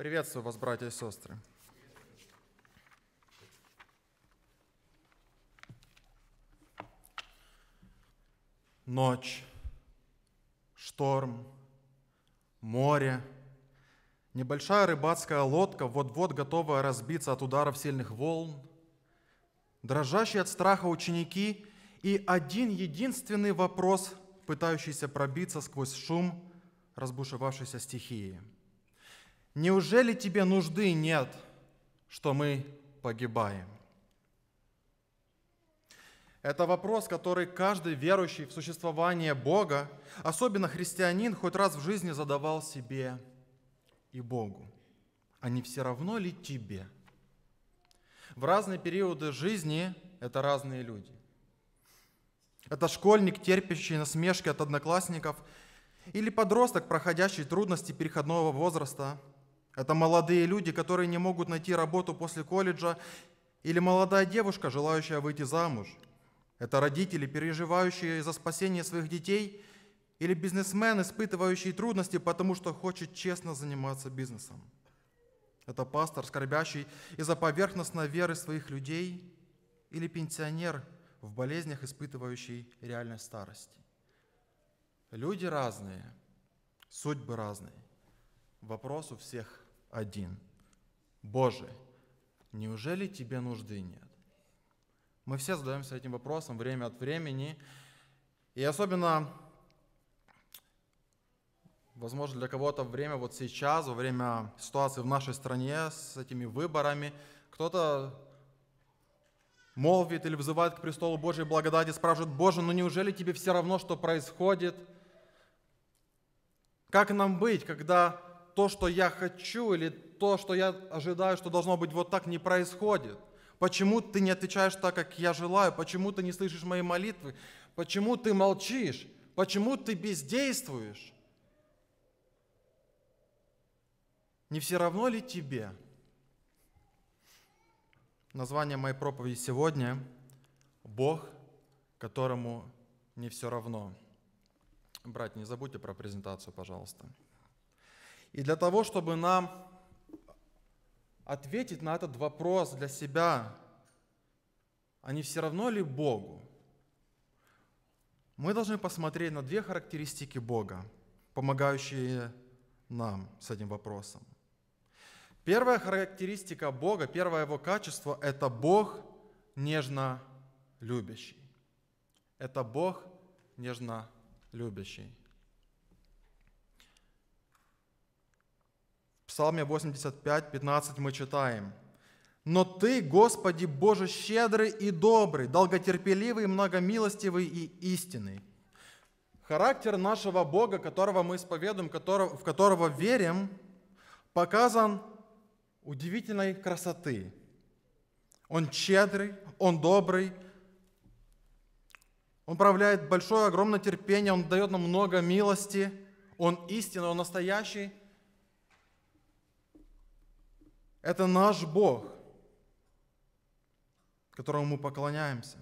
Приветствую вас, братья и сестры. Ночь, шторм, море, небольшая рыбацкая лодка, вот-вот готовая разбиться от ударов сильных волн, дрожащие от страха ученики и один единственный вопрос, пытающийся пробиться сквозь шум разбушевавшейся стихии – Неужели тебе нужды нет, что мы погибаем? Это вопрос, который каждый верующий в существование Бога, особенно христианин, хоть раз в жизни задавал себе и Богу. А не все равно ли тебе? В разные периоды жизни это разные люди. Это школьник, терпящий насмешки от одноклассников, или подросток, проходящий трудности переходного возраста – это молодые люди, которые не могут найти работу после колледжа, или молодая девушка, желающая выйти замуж. Это родители, переживающие за спасение своих детей, или бизнесмен, испытывающий трудности, потому что хочет честно заниматься бизнесом. Это пастор, скорбящий из-за поверхностной веры своих людей, или пенсионер в болезнях, испытывающий реальность старости. Люди разные, судьбы разные. Вопрос у всех один. Боже, неужели тебе нужды нет? Мы все задаемся этим вопросом время от времени. И особенно, возможно, для кого-то время вот сейчас, во время ситуации в нашей стране с этими выборами, кто-то молвит или взывает к престолу Божьей благодати, спрашивает, Боже, ну неужели тебе все равно, что происходит? Как нам быть, когда то, что я хочу, или то, что я ожидаю, что должно быть вот так, не происходит. Почему ты не отвечаешь так, как я желаю? Почему ты не слышишь мои молитвы? Почему ты молчишь? Почему ты бездействуешь? Не все равно ли тебе? Название моей проповеди сегодня – «Бог, которому не все равно». Братья, не забудьте про презентацию, пожалуйста. И для того, чтобы нам ответить на этот вопрос для себя, а не все равно ли Богу, мы должны посмотреть на две характеристики Бога, помогающие нам с этим вопросом. Первая характеристика Бога, первое его качество – это Бог нежно любящий. Это Бог нежно любящий. Псалме 85, 15 мы читаем. «Но Ты, Господи, Боже щедрый и добрый, долготерпеливый, многомилостивый и истинный». Характер нашего Бога, которого мы исповедуем, в которого верим, показан удивительной красоты. Он щедрый, он добрый, он проявляет большое, огромное терпение, он дает нам много милости, он истинный, он настоящий, это наш Бог, которому мы поклоняемся,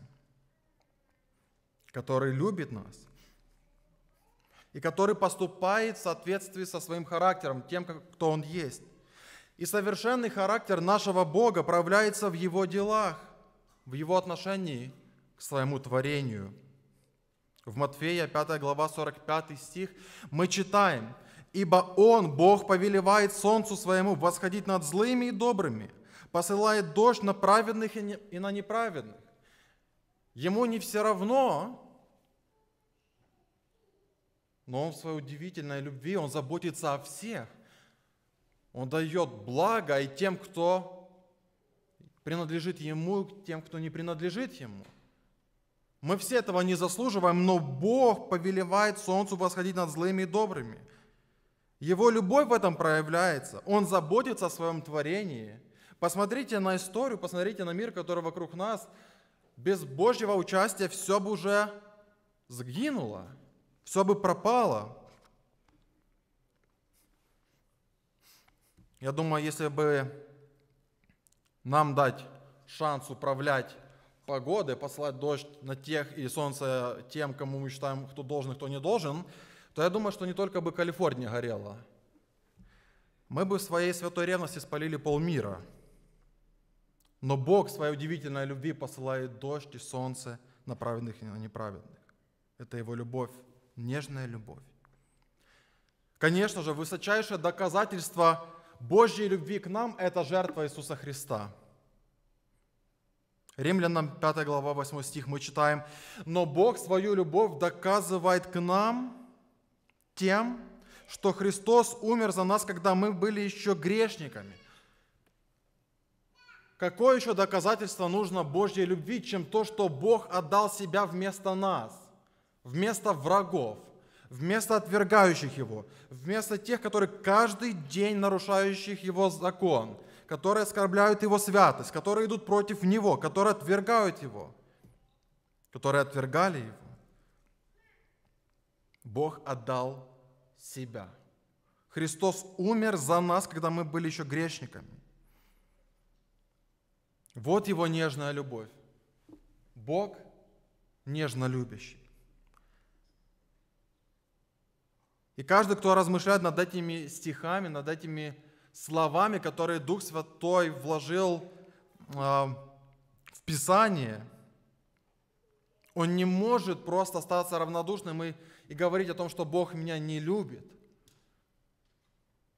который любит нас и который поступает в соответствии со своим характером, тем, кто он есть. И совершенный характер нашего Бога проявляется в его делах, в его отношении к своему творению. В Матфея 5 глава 45 стих мы читаем – Ибо Он, Бог, повелевает солнцу своему восходить над злыми и добрыми, посылает дождь на праведных и, на неправедных. Ему не все равно, но Он в своей удивительной любви, Он заботится о всех. Он дает благо и тем, кто принадлежит Ему, и тем, кто не принадлежит Ему. Мы все этого не заслуживаем, но Бог повелевает солнцу восходить над злыми и добрыми – его любовь в этом проявляется. Он заботится о своем творении. Посмотрите на историю, посмотрите на мир, который вокруг нас. Без Божьего участия все бы уже сгинуло, все бы пропало. Я думаю, если бы нам дать шанс управлять погодой, послать дождь на тех и солнце тем, кому мы считаем, кто должен, кто не должен – то я думаю, что не только бы Калифорния горела. Мы бы в своей святой ревности спалили полмира. Но Бог своей удивительной любви посылает дождь и солнце на праведных и на неправедных. Это Его любовь, нежная любовь. Конечно же, высочайшее доказательство Божьей любви к нам – это жертва Иисуса Христа. Римлянам 5 глава 8 стих мы читаем, «Но Бог свою любовь доказывает к нам, тем, что Христос умер за нас, когда мы были еще грешниками. Какое еще доказательство нужно Божьей любви, чем то, что Бог отдал себя вместо нас, вместо врагов, вместо отвергающих Его, вместо тех, которые каждый день нарушающих Его закон, которые оскорбляют Его святость, которые идут против Него, которые отвергают Его, которые отвергали Его. Бог отдал себя. Христос умер за нас, когда мы были еще грешниками. Вот его нежная любовь. Бог нежно любящий. И каждый, кто размышляет над этими стихами, над этими словами, которые Дух Святой вложил э, в Писание, он не может просто остаться равнодушным и и говорить о том, что Бог меня не любит,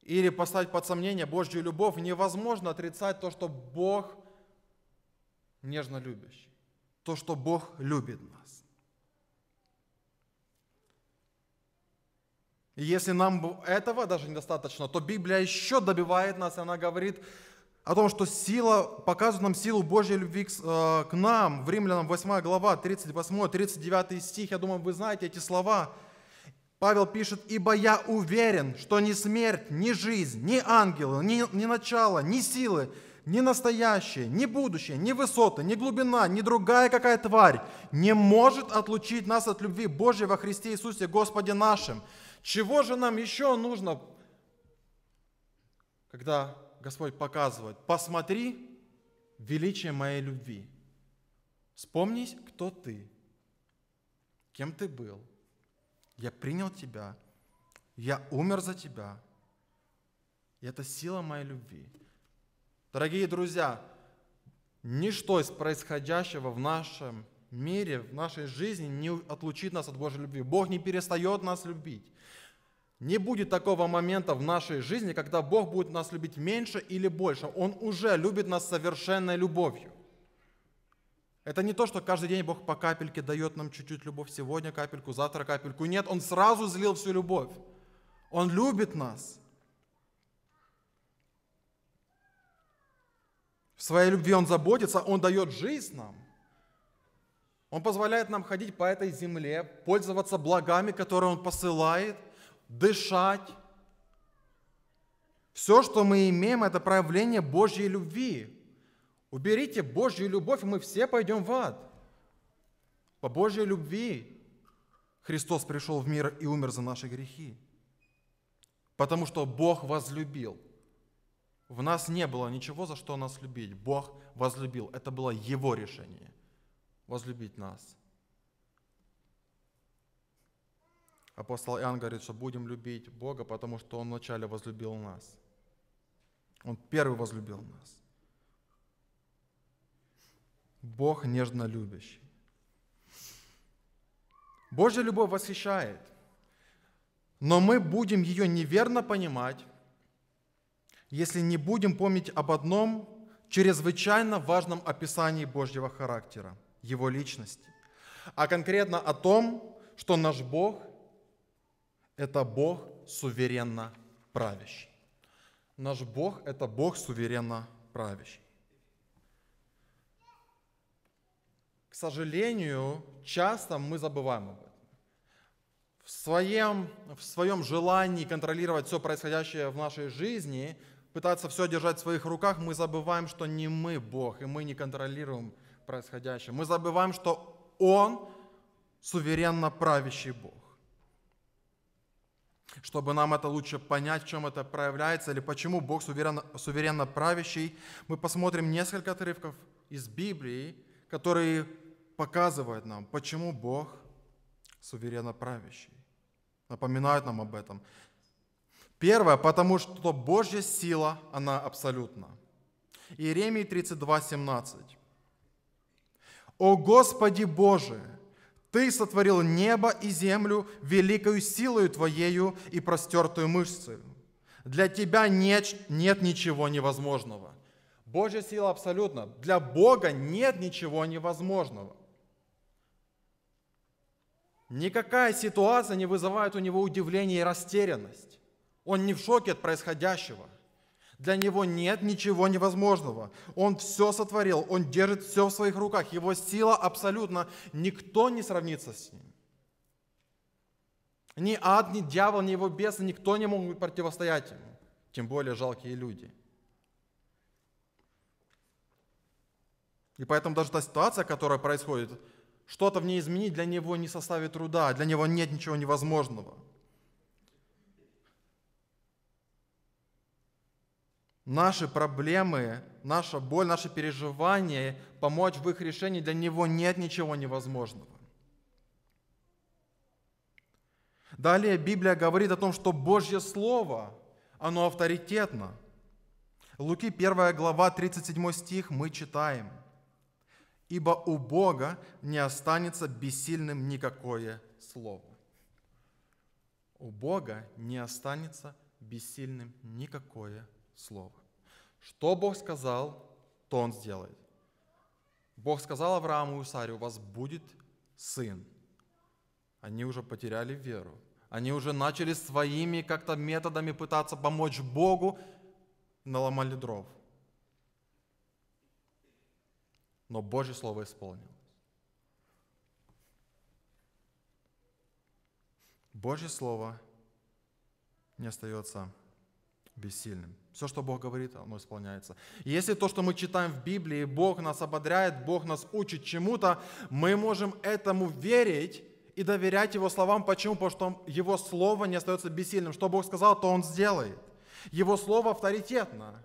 или поставить под сомнение Божью любовь, невозможно отрицать то, что Бог нежно любящий, то, что Бог любит нас. И если нам этого даже недостаточно, то Библия еще добивает нас, и она говорит, о том, что сила, показывает нам силу Божьей любви к, э, к нам. В Римлянам 8 глава, 38-39 стих, я думаю, вы знаете эти слова. Павел пишет, «Ибо я уверен, что ни смерть, ни жизнь, ни ангелы, ни, ни начало, ни силы, ни настоящее, ни будущее, ни высота ни глубина, ни другая какая тварь не может отлучить нас от любви Божьей во Христе Иисусе Господе нашим». Чего же нам еще нужно, когда Господь показывает, посмотри величие моей любви. Вспомнись, кто ты, кем ты был. Я принял тебя, я умер за тебя. И это сила моей любви. Дорогие друзья, ничто из происходящего в нашем мире, в нашей жизни не отлучит нас от Божьей любви. Бог не перестает нас любить. Не будет такого момента в нашей жизни, когда Бог будет нас любить меньше или больше. Он уже любит нас совершенной любовью. Это не то, что каждый день Бог по капельке дает нам чуть-чуть любовь, сегодня капельку, завтра капельку. Нет, Он сразу злил всю любовь. Он любит нас. В своей любви Он заботится, Он дает жизнь нам. Он позволяет нам ходить по этой земле, пользоваться благами, которые Он посылает – дышать. Все, что мы имеем, это проявление Божьей любви. Уберите Божью любовь, и мы все пойдем в ад. По Божьей любви Христос пришел в мир и умер за наши грехи. Потому что Бог возлюбил. В нас не было ничего, за что нас любить. Бог возлюбил. Это было Его решение возлюбить нас – апостол Иоанн говорит, что будем любить Бога, потому что Он вначале возлюбил нас. Он первый возлюбил нас. Бог нежно любящий. Божья любовь восхищает, но мы будем ее неверно понимать, если не будем помнить об одном чрезвычайно важном описании Божьего характера, Его личности, а конкретно о том, что наш Бог – это Бог суверенно правящий. Наш Бог – это Бог суверенно правящий. К сожалению, часто мы забываем об этом. В своем, в своем желании контролировать все происходящее в нашей жизни, пытаться все держать в своих руках, мы забываем, что не мы Бог, и мы не контролируем происходящее. Мы забываем, что Он суверенно правящий Бог. Чтобы нам это лучше понять, в чем это проявляется, или почему Бог суверенно, суверенно правящий, мы посмотрим несколько отрывков из Библии, которые показывают нам, почему Бог суверенно правящий. Напоминают нам об этом. Первое, потому что Божья сила, она абсолютна. Иеремии 32, 17. «О Господи Боже, ты сотворил небо и землю великою силою Твоею и простертую мышцею. Для Тебя нет, нет ничего невозможного. Божья сила абсолютно. Для Бога нет ничего невозможного. Никакая ситуация не вызывает у него удивления и растерянность. Он не в шоке от происходящего – для него нет ничего невозможного. Он все сотворил, он держит все в своих руках. Его сила абсолютно, никто не сравнится с ним. Ни ад, ни дьявол, ни его бесы, никто не могут противостоять ему. Тем более жалкие люди. И поэтому даже та ситуация, которая происходит, что-то в ней изменить для него не составит труда, для него нет ничего невозможного – наши проблемы, наша боль, наши переживания, помочь в их решении, для него нет ничего невозможного. Далее Библия говорит о том, что Божье Слово, оно авторитетно. Луки 1 глава 37 стих мы читаем. «Ибо у Бога не останется бессильным никакое слово». У Бога не останется бессильным никакое слово слово. Что Бог сказал, то Он сделает. Бог сказал Аврааму и Саре, у вас будет сын. Они уже потеряли веру. Они уже начали своими как-то методами пытаться помочь Богу, наломали дров. Но Божье Слово исполнилось. Божье Слово не остается бессильным. Все, что Бог говорит, оно исполняется. И если то, что мы читаем в Библии, Бог нас ободряет, Бог нас учит чему-то, мы можем этому верить и доверять Его словам. Почему? Потому что Его слово не остается бессильным. Что Бог сказал, то Он сделает. Его слово авторитетно.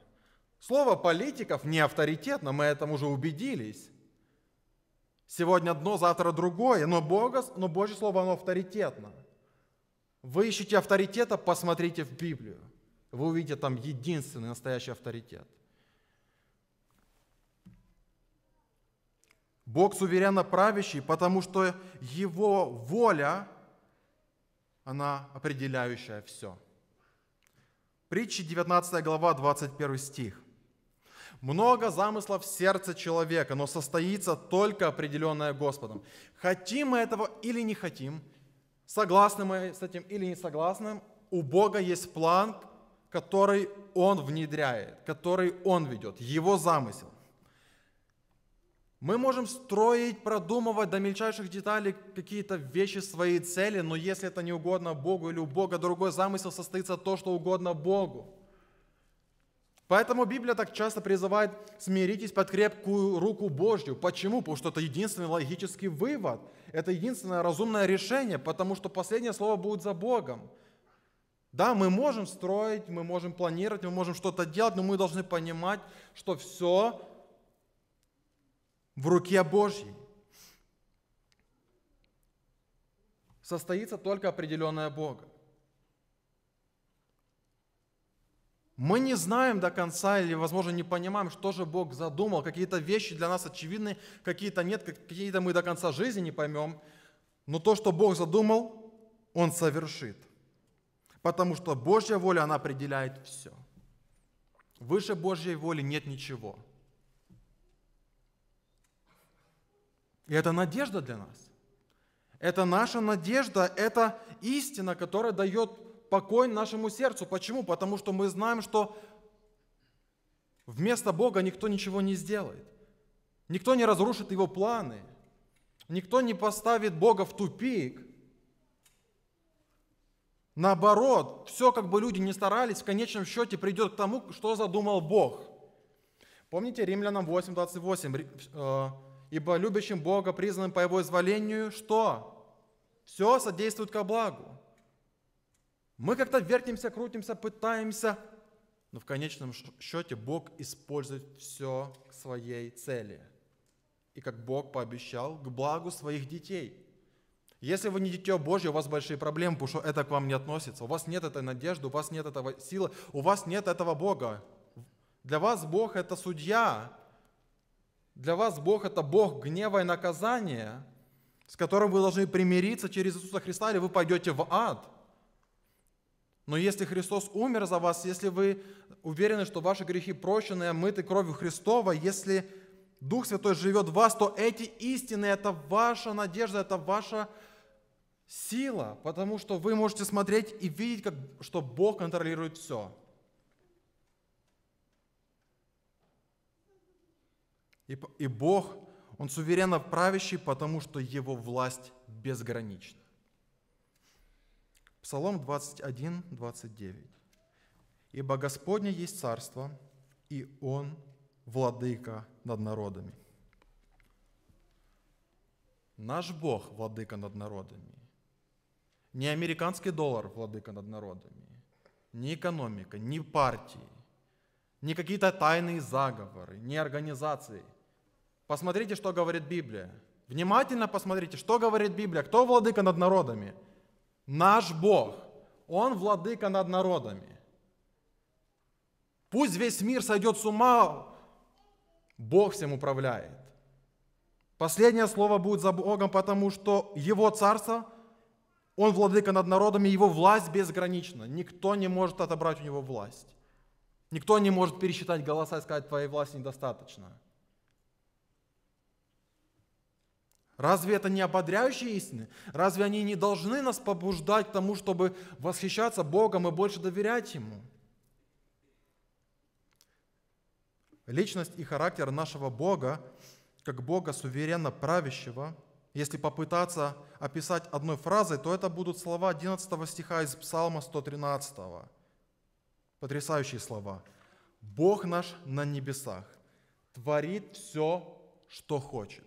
Слово политиков не авторитетно, мы этому уже убедились. Сегодня одно, завтра другое, но, Бога, но Божье Слово, оно авторитетно. Вы ищете авторитета, посмотрите в Библию. Вы увидите там единственный настоящий авторитет. Бог суверенно правящий, потому что Его воля, она определяющая все. Притчи 19 глава, 21 стих. Много замыслов в сердце человека, но состоится только определенное Господом. Хотим мы этого или не хотим, согласны мы с этим или не согласны, у Бога есть план, который Он внедряет, который Он ведет, Его замысел. Мы можем строить, продумывать до мельчайших деталей какие-то вещи, свои цели, но если это не угодно Богу или у Бога другой замысел состоится то, что угодно Богу. Поэтому Библия так часто призывает смиритесь под крепкую руку Божью. Почему? Потому что это единственный логический вывод, это единственное разумное решение, потому что последнее слово будет за Богом. Да, мы можем строить, мы можем планировать, мы можем что-то делать, но мы должны понимать, что все в руке Божьей. Состоится только определенное Бога. Мы не знаем до конца или, возможно, не понимаем, что же Бог задумал. Какие-то вещи для нас очевидны, какие-то нет, какие-то мы до конца жизни не поймем. Но то, что Бог задумал, Он совершит. Потому что Божья воля, она определяет все. Выше Божьей воли нет ничего. И это надежда для нас. Это наша надежда, это истина, которая дает покой нашему сердцу. Почему? Потому что мы знаем, что вместо Бога никто ничего не сделает. Никто не разрушит его планы. Никто не поставит Бога в тупик. Наоборот, все, как бы люди не старались, в конечном счете придет к тому, что задумал Бог. Помните Римлянам 8.28? Э, «Ибо любящим Бога, признанным по Его изволению, что? Все содействует ко благу». Мы как-то вертимся, крутимся, пытаемся, но в конечном счете Бог использует все к своей цели. И как Бог пообещал, к благу своих детей – если вы не дитё Божье, у вас большие проблемы, потому что это к вам не относится. У вас нет этой надежды, у вас нет этого силы, у вас нет этого Бога. Для вас Бог – это судья. Для вас Бог – это Бог гнева и наказания, с которым вы должны примириться через Иисуса Христа, или вы пойдете в ад. Но если Христос умер за вас, если вы уверены, что ваши грехи прощены, омыты кровью Христова, если Дух Святой живет в вас, то эти истины – это ваша надежда, это ваша Сила, потому что вы можете смотреть и видеть, как, что Бог контролирует все. И, и Бог, Он суверенно правящий, потому что Его власть безгранична. Псалом 21, 29. «Ибо Господне есть царство, и Он владыка над народами». Наш Бог владыка над народами. Не американский доллар владыка над народами, не экономика, не партии, не какие-то тайные заговоры, не организации. Посмотрите, что говорит Библия. Внимательно посмотрите, что говорит Библия. Кто владыка над народами? Наш Бог. Он владыка над народами. Пусть весь мир сойдет с ума, Бог всем управляет. Последнее слово будет за Богом, потому что Его царство он владыка над народами, его власть безгранична. Никто не может отобрать у него власть. Никто не может пересчитать голоса и сказать, твоей власти недостаточно. Разве это не ободряющие истины? Разве они не должны нас побуждать к тому, чтобы восхищаться Богом и больше доверять Ему? Личность и характер нашего Бога, как Бога суверенно правящего – если попытаться описать одной фразой, то это будут слова 11 стиха из Псалма 113. Потрясающие слова. «Бог наш на небесах творит все, что хочет».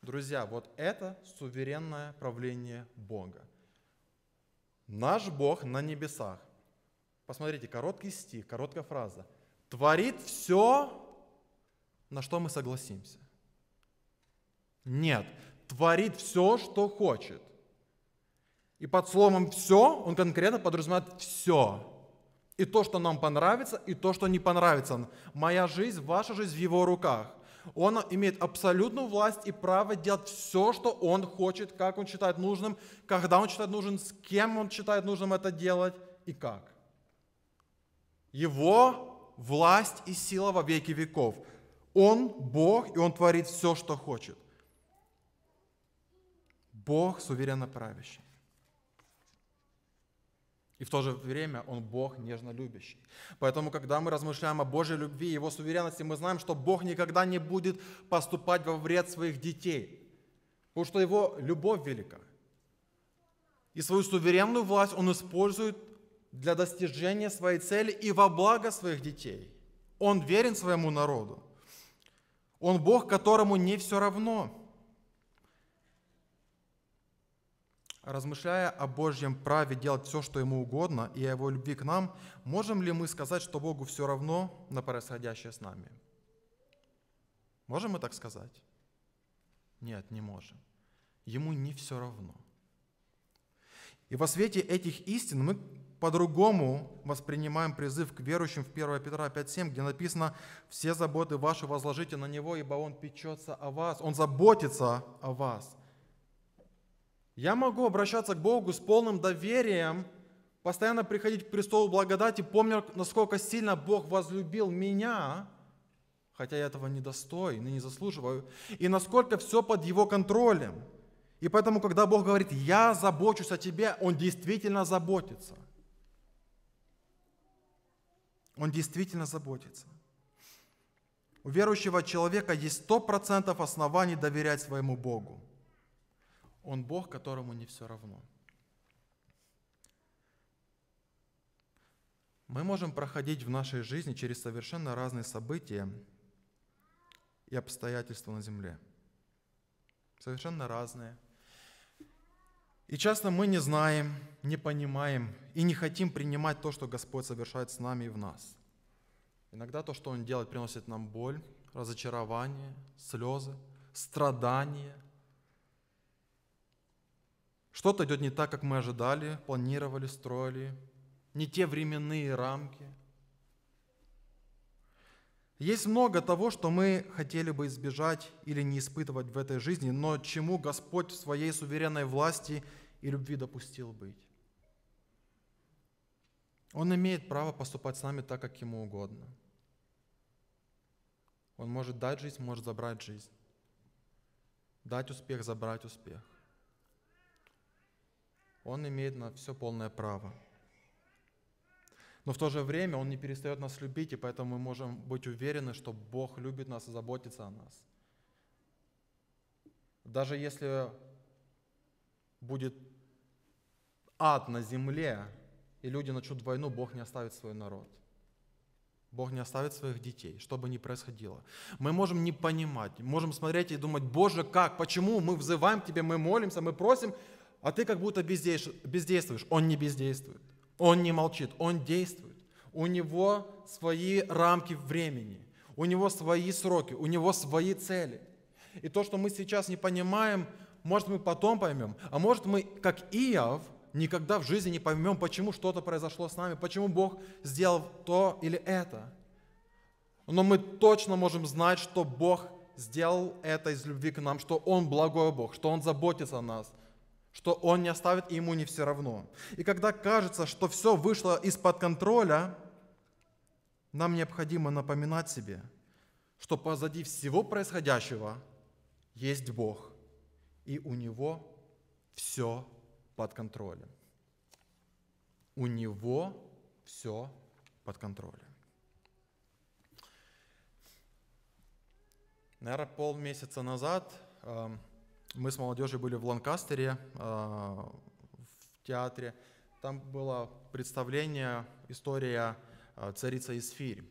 Друзья, вот это суверенное правление Бога. Наш Бог на небесах. Посмотрите, короткий стих, короткая фраза. Творит все, на что мы согласимся. Нет, творит все, что хочет. И под словом «все» он конкретно подразумевает «все». И то, что нам понравится, и то, что не понравится. Моя жизнь, ваша жизнь в его руках. Он имеет абсолютную власть и право делать все, что он хочет, как он считает нужным, когда он считает нужным, с кем он считает нужным это делать и как. Его власть и сила во веки веков. Он Бог, и Он творит все, что хочет. Бог суверенно правящий. И в то же время Он Бог нежно любящий. Поэтому, когда мы размышляем о Божьей любви и Его суверенности, мы знаем, что Бог никогда не будет поступать во вред своих детей. Потому что Его любовь велика. И свою суверенную власть Он использует для достижения своей цели и во благо своих детей. Он верен своему народу. Он Бог, которому не все равно. Размышляя о Божьем праве делать все, что Ему угодно, и о Его любви к нам, можем ли мы сказать, что Богу все равно на происходящее с нами? Можем мы так сказать? Нет, не можем. Ему не все равно. И во свете этих истин мы по-другому воспринимаем призыв к верующим в 1 Петра 5.7, где написано «Все заботы ваши возложите на Него, ибо Он печется о вас, Он заботится о вас». Я могу обращаться к Богу с полным доверием, постоянно приходить к престолу благодати, помня, насколько сильно Бог возлюбил меня, хотя я этого не достоин и не заслуживаю, и насколько все под его контролем. И поэтому, когда Бог говорит, я забочусь о тебе, Он действительно заботится. Он действительно заботится. У верующего человека есть 100% оснований доверять своему Богу. Он Бог, которому не все равно. Мы можем проходить в нашей жизни через совершенно разные события и обстоятельства на Земле. Совершенно разные. И часто мы не знаем, не понимаем и не хотим принимать то, что Господь совершает с нами и в нас. Иногда то, что Он делает, приносит нам боль, разочарование, слезы, страдания, что-то идет не так, как мы ожидали, планировали, строили. Не те временные рамки. Есть много того, что мы хотели бы избежать или не испытывать в этой жизни, но чему Господь в своей суверенной власти и любви допустил быть. Он имеет право поступать с нами так, как ему угодно. Он может дать жизнь, может забрать жизнь. Дать успех, забрать успех он имеет на все полное право. Но в то же время Он не перестает нас любить, и поэтому мы можем быть уверены, что Бог любит нас и заботится о нас. Даже если будет ад на земле, и люди начнут войну, Бог не оставит свой народ. Бог не оставит своих детей, что бы ни происходило. Мы можем не понимать, можем смотреть и думать, Боже, как, почему мы взываем к Тебе, мы молимся, мы просим, а ты как будто бездействуешь. Он не бездействует, он не молчит, он действует. У него свои рамки времени, у него свои сроки, у него свои цели. И то, что мы сейчас не понимаем, может мы потом поймем, а может мы, как Иов, никогда в жизни не поймем, почему что-то произошло с нами, почему Бог сделал то или это. Но мы точно можем знать, что Бог сделал это из любви к нам, что Он благой Бог, что Он заботится о нас, что он не оставит, и ему не все равно. И когда кажется, что все вышло из-под контроля, нам необходимо напоминать себе, что позади всего происходящего есть Бог, и у Него все под контролем. У Него все под контролем. Наверное, полмесяца назад эм, мы с молодежью были в Ланкастере, э, в театре. Там было представление, история э, царица Есфири.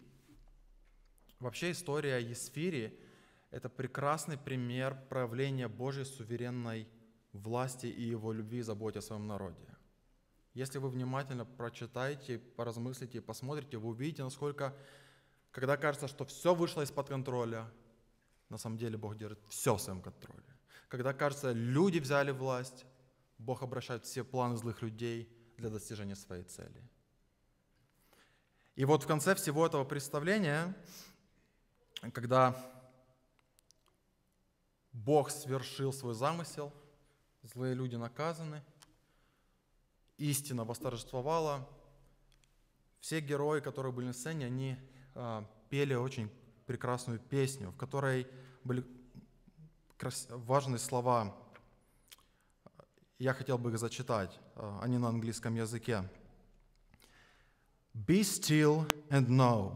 Вообще история Есфири – это прекрасный пример проявления Божьей суверенной власти и его любви и заботе о своем народе. Если вы внимательно прочитаете, поразмыслите, посмотрите, вы увидите, насколько, когда кажется, что все вышло из-под контроля, на самом деле Бог держит все в своем контроле когда, кажется, люди взяли власть, Бог обращает все планы злых людей для достижения своей цели. И вот в конце всего этого представления, когда Бог свершил свой замысел, злые люди наказаны, истина восторжествовала, все герои, которые были на сцене, они а, пели очень прекрасную песню, в которой были важные слова. Я хотел бы их зачитать, а, они на английском языке. Be still and know.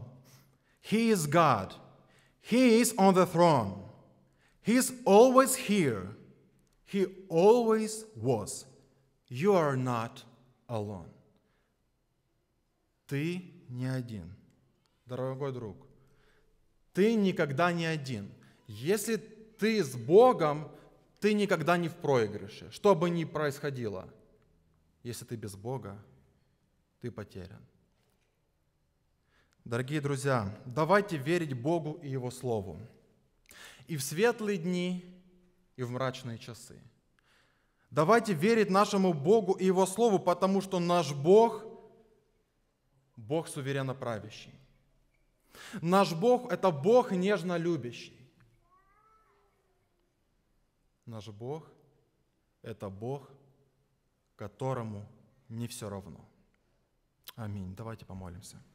He is God. He is on the throne. He is always here. He always was. You are not alone. Ты не один, дорогой друг. Ты никогда не один. Если ты с Богом, ты никогда не в проигрыше. Что бы ни происходило, если ты без Бога, ты потерян. Дорогие друзья, давайте верить Богу и Его Слову. И в светлые дни, и в мрачные часы. Давайте верить нашему Богу и Его Слову, потому что наш Бог – Бог суверенно правящий. Наш Бог – это Бог нежно любящий. Наш Бог – это Бог, которому не все равно. Аминь. Давайте помолимся.